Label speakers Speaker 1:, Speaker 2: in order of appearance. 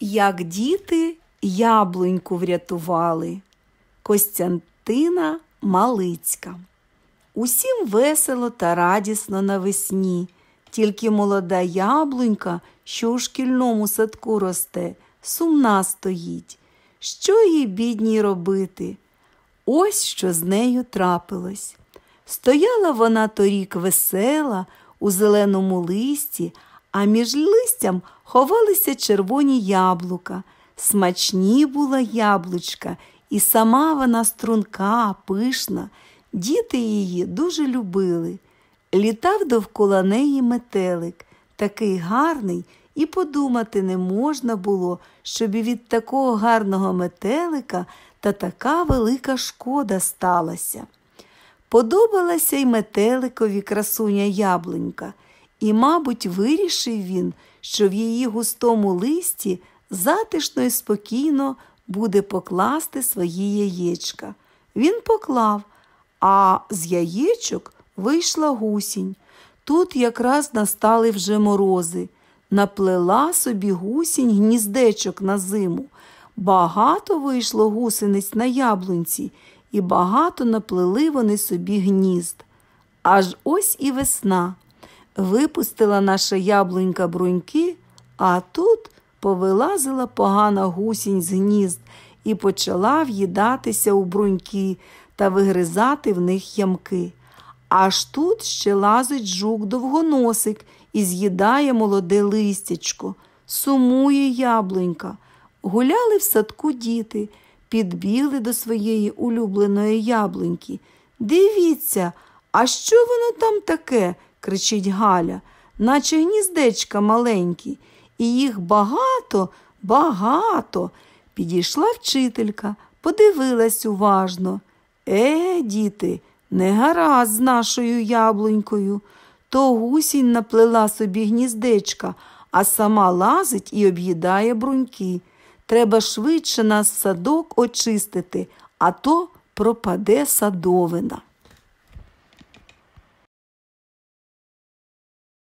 Speaker 1: Як діти яблуньку врятували Костянтина Малицька. Усім весело та радісно навесні, тільки молода яблунька, що у шкільному садку росте, сумна стоїть. Що їй бідній робити? Ось що з нею трапилось. Стояла вона торік весела у зеленому листі, а між листям ховалися червоні яблука. Смачні була яблучка, і сама вона струнка, пишна. Діти її дуже любили. Літав довкола неї метелик, такий гарний, і подумати не можна було, щоб і від такого гарного метелика та така велика шкода сталася. Подобалася й метеликові красуня яблунька – і, мабуть, вирішив він, що в її густому листі затишно і спокійно буде покласти свої яєчка. Він поклав, а з яєчок вийшла гусінь. Тут якраз настали вже морози. Наплела собі гусінь гніздечок на зиму. Багато вийшло гусениць на яблунці, і багато наплели вони собі гнізд. Аж ось і весна. Випустила наша яблунька бруньки, а тут повилазила погана гусінь з гнізд і почала в'їдатися у бруньки та вигризати в них ямки. Аж тут ще лазить жук довгоносик і з'їдає молоде листячко, сумує яблунька. Гуляли в садку діти, підбігли до своєї улюбленої яблуньки. Дивіться, а що воно там таке? кричить Галя, наче гніздечка маленькі, і їх багато, багато. Підійшла вчителька, подивилась уважно. Е, діти, не гаразд з нашою яблунькою. То гусінь наплела собі гніздечка, а сама лазить і об'їдає бруньки. Треба швидше нас садок очистити, а то пропаде садовина.